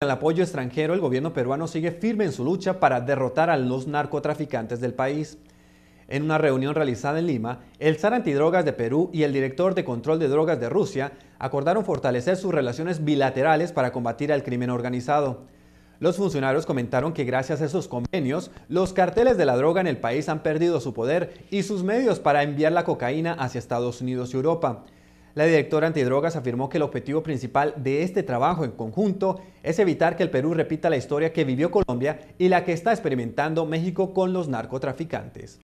el apoyo extranjero, el gobierno peruano sigue firme en su lucha para derrotar a los narcotraficantes del país. En una reunión realizada en Lima, el SAR Antidrogas de Perú y el director de Control de Drogas de Rusia acordaron fortalecer sus relaciones bilaterales para combatir al crimen organizado. Los funcionarios comentaron que gracias a esos convenios, los carteles de la droga en el país han perdido su poder y sus medios para enviar la cocaína hacia Estados Unidos y Europa. La directora antidrogas afirmó que el objetivo principal de este trabajo en conjunto es evitar que el Perú repita la historia que vivió Colombia y la que está experimentando México con los narcotraficantes.